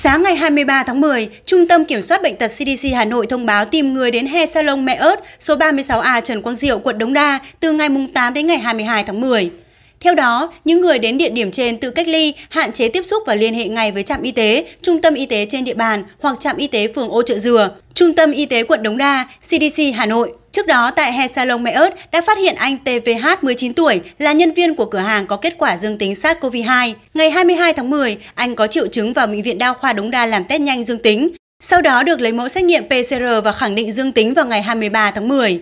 Sáng ngày 23 tháng 10, Trung tâm Kiểm soát Bệnh tật CDC Hà Nội thông báo tìm người đến he salon Mẹ ớt số 36A Trần Quang Diệu, quận Đống Đa từ ngày 8 đến ngày 22 tháng 10. Theo đó, những người đến địa điểm trên tự cách ly, hạn chế tiếp xúc và liên hệ ngay với trạm y tế, trung tâm y tế trên địa bàn hoặc trạm y tế phường Ô Trợ Dừa, trung tâm y tế quận Đống Đa, CDC Hà Nội. Trước đó, tại hè salon Mẹ ớt đã phát hiện anh TVH 19 tuổi là nhân viên của cửa hàng có kết quả dương tính SARS-CoV-2. Ngày 22 tháng 10, anh có triệu chứng vào Bệnh viện Đa khoa Đống Đa làm test nhanh dương tính. Sau đó được lấy mẫu xét nghiệm PCR và khẳng định dương tính vào ngày 23 tháng 10.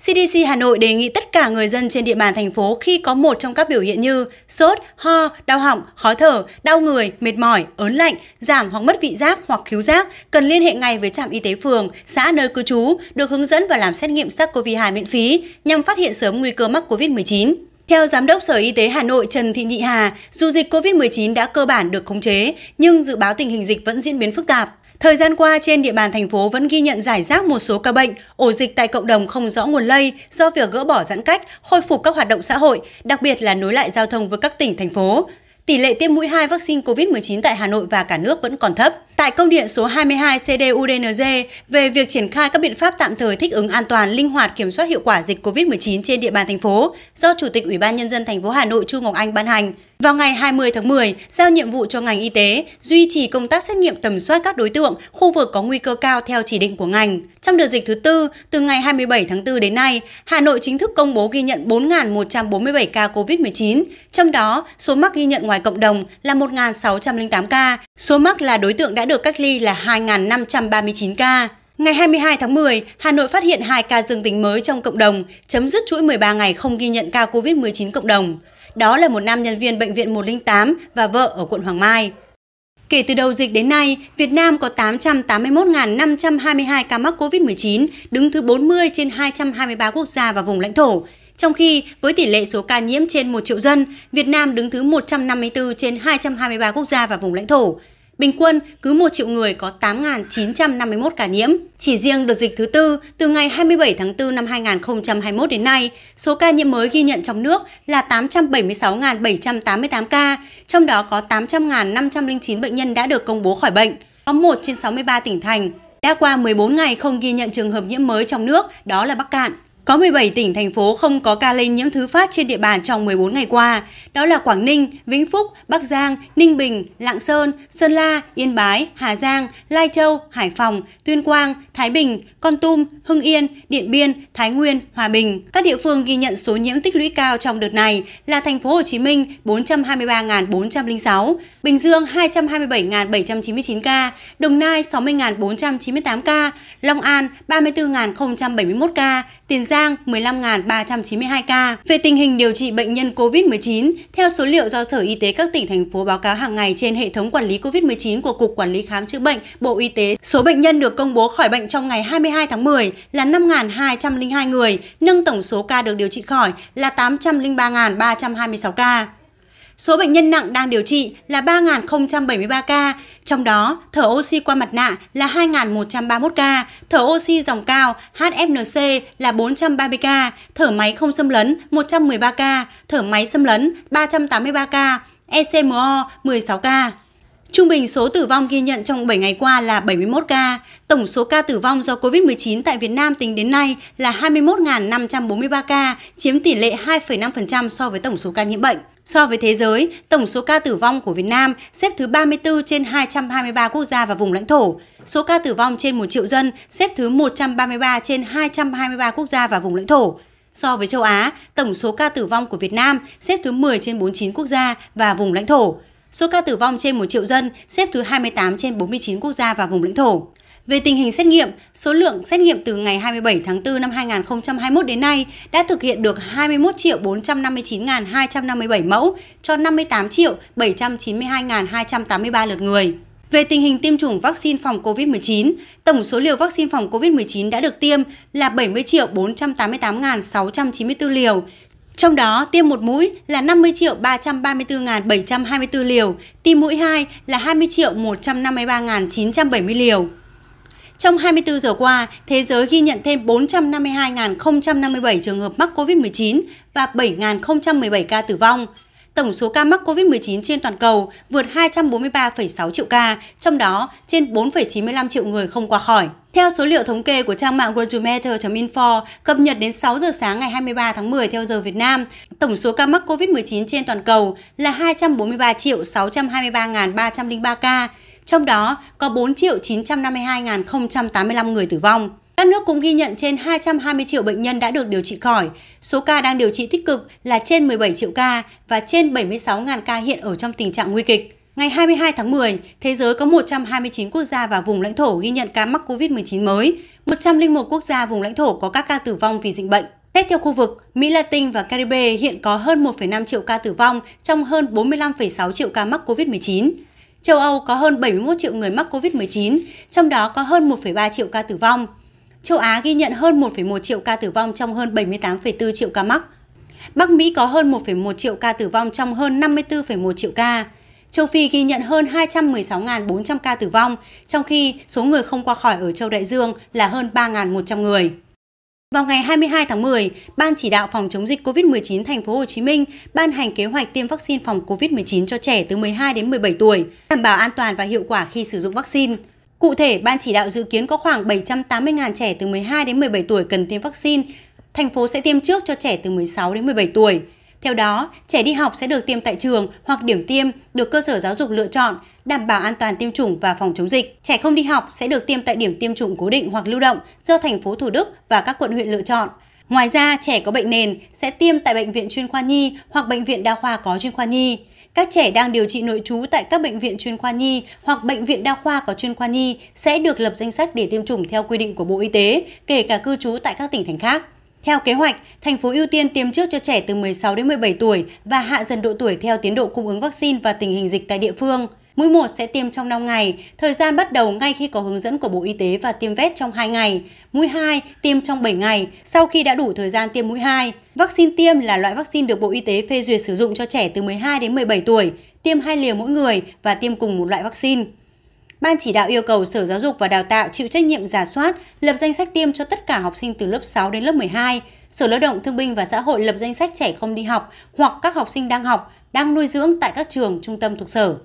CDC Hà Nội đề nghị tất cả người dân trên địa bàn thành phố khi có một trong các biểu hiện như sốt, ho, đau họng, khó thở, đau người, mệt mỏi, ớn lạnh, giảm hoặc mất vị giác hoặc khiếu giác cần liên hệ ngay với trạm y tế phường, xã nơi cư trú, được hướng dẫn và làm xét nghiệm SARS-CoV-2 miễn phí nhằm phát hiện sớm nguy cơ mắc COVID-19. Theo Giám đốc Sở Y tế Hà Nội Trần Thị Nhị Hà, dù dịch COVID-19 đã cơ bản được khống chế, nhưng dự báo tình hình dịch vẫn diễn biến phức tạp. Thời gian qua, trên địa bàn thành phố vẫn ghi nhận giải rác một số ca bệnh, ổ dịch tại cộng đồng không rõ nguồn lây do việc gỡ bỏ giãn cách, khôi phục các hoạt động xã hội, đặc biệt là nối lại giao thông với các tỉnh, thành phố. Tỷ lệ tiêm mũi 2 vaccine COVID-19 tại Hà Nội và cả nước vẫn còn thấp. Tại công điện số 22 CDUDNZ về việc triển khai các biện pháp tạm thời thích ứng an toàn, linh hoạt kiểm soát hiệu quả dịch COVID-19 trên địa bàn thành phố do Chủ tịch Ủy ban nhân dân thành phố Hà Nội Chu Ngọc Anh ban hành, vào ngày 20 tháng 10, giao nhiệm vụ cho ngành y tế duy trì công tác xét nghiệm tầm soát các đối tượng, khu vực có nguy cơ cao theo chỉ định của ngành. Trong đợt dịch thứ tư, từ ngày 27 tháng 4 đến nay, Hà Nội chính thức công bố ghi nhận 4.147 ca COVID-19, trong đó số mắc ghi nhận ngoài cộng đồng là 1.608 ca, số mắc là đối tượng đã được cách ly là 2.539 ca. Ngày 22 tháng 10, Hà Nội phát hiện 2 ca dương tính mới trong cộng đồng, chấm dứt chuỗi 13 ngày không ghi nhận ca COVID-19 cộng đồng đó là một nam nhân viên bệnh viện 108 và vợ ở quận Hoàng Mai. Kể từ đầu dịch đến nay, Việt Nam có 881.522 ca mắc COVID-19, đứng thứ 40 trên 223 quốc gia và vùng lãnh thổ. Trong khi, với tỷ lệ số ca nhiễm trên 1 triệu dân, Việt Nam đứng thứ 154 trên 223 quốc gia và vùng lãnh thổ. Bình quân, cứ 1 triệu người có 8.951 ca nhiễm. Chỉ riêng đợt dịch thứ tư, từ ngày 27 tháng 4 năm 2021 đến nay, số ca nhiễm mới ghi nhận trong nước là 876.788 ca, trong đó có 800.509 bệnh nhân đã được công bố khỏi bệnh. Có 1 trên 63 tỉnh thành đã qua 14 ngày không ghi nhận trường hợp nhiễm mới trong nước, đó là Bắc Cạn. Có 17 tỉnh, thành phố không có ca lây nhiễm thứ phát trên địa bàn trong 14 ngày qua, đó là Quảng Ninh, Vĩnh Phúc, Bắc Giang, Ninh Bình, Lạng Sơn, Sơn La, Yên Bái, Hà Giang, Lai Châu, Hải Phòng, Tuyên Quang, Thái Bình, Con Tum, Hưng Yên, Điện Biên, Thái Nguyên, Hòa Bình. Các địa phương ghi nhận số nhiễm tích lũy cao trong đợt này là thành phố Hồ Chí Minh 423.406, Bình Dương 227.799 ca, Đồng Nai 60.498 ca, Long An 34.071 ca, Tiền Giang 15.392 ca. Về tình hình điều trị bệnh nhân COVID-19, theo số liệu do Sở Y tế các tỉnh thành phố báo cáo hàng ngày trên hệ thống quản lý COVID-19 của Cục Quản lý khám chữa bệnh, Bộ Y tế, số bệnh nhân được công bố khỏi bệnh trong ngày 22 tháng 10 là 5.202 người, nâng tổng số ca được điều trị khỏi là 803.326 ca. Số bệnh nhân nặng đang điều trị là 3.073 ca, trong đó thở oxy qua mặt nạ là 2.131 ca, thở oxy dòng cao HFNC là 430 ca, thở máy không xâm lấn 113 ca, thở máy xâm lấn 383 ca, ECMO 16 ca. Trung bình số tử vong ghi nhận trong 7 ngày qua là 71 ca. Tổng số ca tử vong do COVID-19 tại Việt Nam tính đến nay là 21.543 ca, chiếm tỷ lệ 2,5% so với tổng số ca nhiễm bệnh. So với thế giới, tổng số ca tử vong của Việt Nam xếp thứ 34 trên 223 quốc gia và vùng lãnh thổ. Số ca tử vong trên 1 triệu dân xếp thứ 133 trên 223 quốc gia và vùng lãnh thổ. So với châu Á, tổng số ca tử vong của Việt Nam xếp thứ 10 trên 49 quốc gia và vùng lãnh thổ. Số ca tử vong trên 1 triệu dân xếp thứ 28 trên 49 quốc gia và vùng lãnh thổ. Về tình hình xét nghiệm, số lượng xét nghiệm từ ngày 27 tháng 4 năm 2021 đến nay đã thực hiện được 21.459.257 mẫu cho 58.792.283 lượt người. Về tình hình tiêm chủng vaccine phòng COVID-19, tổng số liều vaccine phòng COVID-19 đã được tiêm là 70.488.694 liều, trong đó tiêm một mũi là 50.334.724 liều, tiêm mũi 2 là 20.153.970 liều. Trong 24 giờ qua, thế giới ghi nhận thêm 452.057 trường hợp mắc COVID-19 và 7.017 ca tử vong. Tổng số ca mắc COVID-19 trên toàn cầu vượt 243,6 triệu ca, trong đó trên 4,95 triệu người không qua khỏi. Theo số liệu thống kê của trang mạng worldometer.info cập nhật đến 6 giờ sáng ngày 23 tháng 10 theo giờ Việt Nam, tổng số ca mắc COVID-19 trên toàn cầu là 243.623.303 ca, trong đó có 4.952.085 người tử vong. Các nước cũng ghi nhận trên 220 triệu bệnh nhân đã được điều trị khỏi. Số ca đang điều trị tích cực là trên 17 triệu ca và trên 76.000 ca hiện ở trong tình trạng nguy kịch. Ngày 22 tháng 10, thế giới có 129 quốc gia và vùng lãnh thổ ghi nhận ca mắc COVID-19 mới, 101 quốc gia vùng lãnh thổ có các ca tử vong vì dịch bệnh. Xét theo khu vực, Mỹ Latin và Caribe hiện có hơn 1,5 triệu ca tử vong trong hơn 45,6 triệu ca mắc COVID-19 châu Âu có hơn 71 triệu người mắc COVID-19, trong đó có hơn 1,3 triệu ca tử vong. Châu Á ghi nhận hơn 1,1 triệu ca tử vong trong hơn 78,4 triệu ca mắc. Bắc Mỹ có hơn 1,1 triệu ca tử vong trong hơn 54,1 triệu ca. Châu Phi ghi nhận hơn 216.400 ca tử vong, trong khi số người không qua khỏi ở châu Đại Dương là hơn 3.100 người. Vào ngày 22 tháng 10, Ban chỉ đạo phòng chống dịch COVID-19 thành phố Hồ Chí Minh ban hành kế hoạch tiêm vaccine phòng COVID-19 cho trẻ từ 12 đến 17 tuổi, đảm bảo an toàn và hiệu quả khi sử dụng vaccine. Cụ thể, Ban chỉ đạo dự kiến có khoảng 780.000 trẻ từ 12 đến 17 tuổi cần tiêm vaccine. Thành phố sẽ tiêm trước cho trẻ từ 16 đến 17 tuổi theo đó trẻ đi học sẽ được tiêm tại trường hoặc điểm tiêm được cơ sở giáo dục lựa chọn đảm bảo an toàn tiêm chủng và phòng chống dịch trẻ không đi học sẽ được tiêm tại điểm tiêm chủng cố định hoặc lưu động do thành phố thủ đức và các quận huyện lựa chọn ngoài ra trẻ có bệnh nền sẽ tiêm tại bệnh viện chuyên khoa nhi hoặc bệnh viện đa khoa có chuyên khoa nhi các trẻ đang điều trị nội trú tại các bệnh viện chuyên khoa nhi hoặc bệnh viện đa khoa có chuyên khoa nhi sẽ được lập danh sách để tiêm chủng theo quy định của Bộ Y tế, kể cả cư trú tại các tỉnh thành khác. Theo kế hoạch, thành phố ưu tiên tiêm trước cho trẻ từ 16 đến 17 tuổi và hạ dần độ tuổi theo tiến độ cung ứng vaccine và tình hình dịch tại địa phương. Mũi 1 sẽ tiêm trong 5 ngày, thời gian bắt đầu ngay khi có hướng dẫn của Bộ Y tế và tiêm vét trong 2 ngày. Mũi 2 tiêm trong 7 ngày sau khi đã đủ thời gian tiêm mũi 2. Vaccine tiêm là loại vaccine được Bộ Y tế phê duyệt sử dụng cho trẻ từ 12 đến 17 tuổi, tiêm hai liều mỗi người và tiêm cùng một loại vaccine. Ban chỉ đạo yêu cầu Sở Giáo dục và Đào tạo chịu trách nhiệm giả soát, lập danh sách tiêm cho tất cả học sinh từ lớp 6 đến lớp 12. Sở Lao động Thương binh và Xã hội lập danh sách trẻ không đi học hoặc các học sinh đang học, đang nuôi dưỡng tại các trường trung tâm thuộc sở.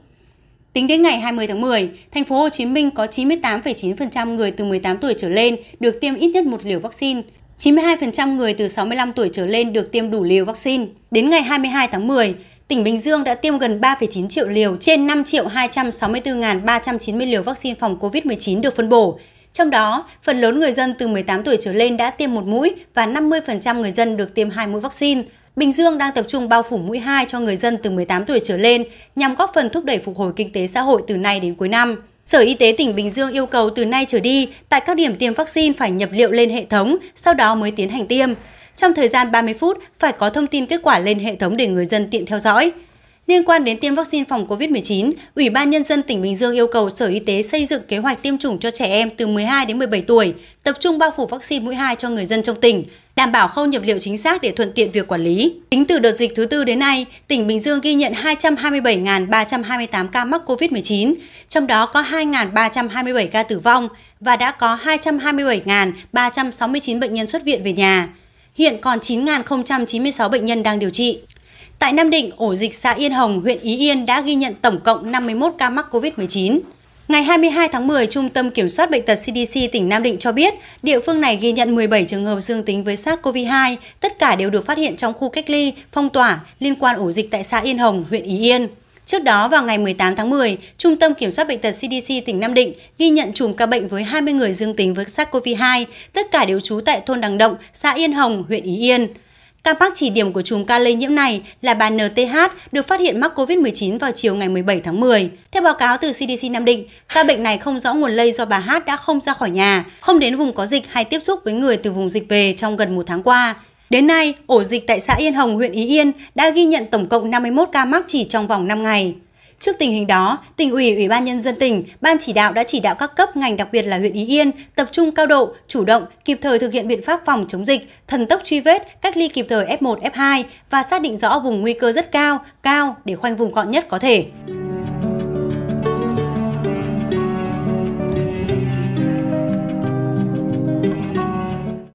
Tính đến ngày 20 tháng 10, thành phố Hồ Chí Minh có 98,9% người từ 18 tuổi trở lên được tiêm ít nhất một liều vaccine. 92% người từ 65 tuổi trở lên được tiêm đủ liều vaccine. Đến ngày 22 tháng 10, tỉnh Bình Dương đã tiêm gần 3,9 triệu liều trên 5 264.390 liều vaccine phòng COVID-19 được phân bổ. Trong đó, phần lớn người dân từ 18 tuổi trở lên đã tiêm một mũi và 50% người dân được tiêm hai mũi vaccine. Bình Dương đang tập trung bao phủ mũi 2 cho người dân từ 18 tuổi trở lên nhằm góp phần thúc đẩy phục hồi kinh tế xã hội từ nay đến cuối năm. Sở Y tế tỉnh Bình Dương yêu cầu từ nay trở đi, tại các điểm tiêm vaccine phải nhập liệu lên hệ thống, sau đó mới tiến hành tiêm. Trong thời gian 30 phút, phải có thông tin kết quả lên hệ thống để người dân tiện theo dõi. Liên quan đến tiêm vaccine phòng COVID-19, Ủy ban Nhân dân tỉnh Bình Dương yêu cầu Sở Y tế xây dựng kế hoạch tiêm chủng cho trẻ em từ 12 đến 17 tuổi, tập trung bao phủ vaccine mũi 2 cho người dân trong tỉnh, đảm bảo khâu nhập liệu chính xác để thuận tiện việc quản lý. Tính từ đợt dịch thứ tư đến nay, tỉnh Bình Dương ghi nhận 227.328 ca mắc COVID-19, trong đó có 2.327 ca tử vong và đã có 227.369 bệnh nhân xuất viện về nhà hiện còn 9.096 bệnh nhân đang điều trị. Tại Nam Định, ổ dịch xã Yên Hồng, huyện Ý Yên đã ghi nhận tổng cộng 51 ca mắc COVID-19. Ngày 22 tháng 10, Trung tâm Kiểm soát Bệnh tật CDC tỉnh Nam Định cho biết địa phương này ghi nhận 17 trường hợp dương tính với SARS-CoV-2, tất cả đều được phát hiện trong khu cách ly, phong tỏa liên quan ổ dịch tại xã Yên Hồng, huyện Ý Yên. Trước đó vào ngày 18 tháng 10, Trung tâm Kiểm soát Bệnh tật CDC tỉnh Nam Định ghi nhận chùm ca bệnh với 20 người dương tính với SARS-CoV-2, tất cả đều trú tại thôn Đằng Động, xã Yên Hồng, huyện Ý Yên. Ca mắc chỉ điểm của chùm ca lây nhiễm này là bà NTH được phát hiện mắc COVID-19 vào chiều ngày 17 tháng 10. Theo báo cáo từ CDC Nam Định, ca bệnh này không rõ nguồn lây do bà H đã không ra khỏi nhà, không đến vùng có dịch hay tiếp xúc với người từ vùng dịch về trong gần một tháng qua. Đến nay, ổ dịch tại xã Yên Hồng, huyện Ý Yên đã ghi nhận tổng cộng 51 ca mắc chỉ trong vòng 5 ngày. Trước tình hình đó, tỉnh ủy, ủy ban nhân dân tỉnh, ban chỉ đạo đã chỉ đạo các cấp ngành đặc biệt là huyện Ý Yên tập trung cao độ, chủ động, kịp thời thực hiện biện pháp phòng chống dịch, thần tốc truy vết, cách ly kịp thời F1, F2 và xác định rõ vùng nguy cơ rất cao, cao để khoanh vùng gọn nhất có thể.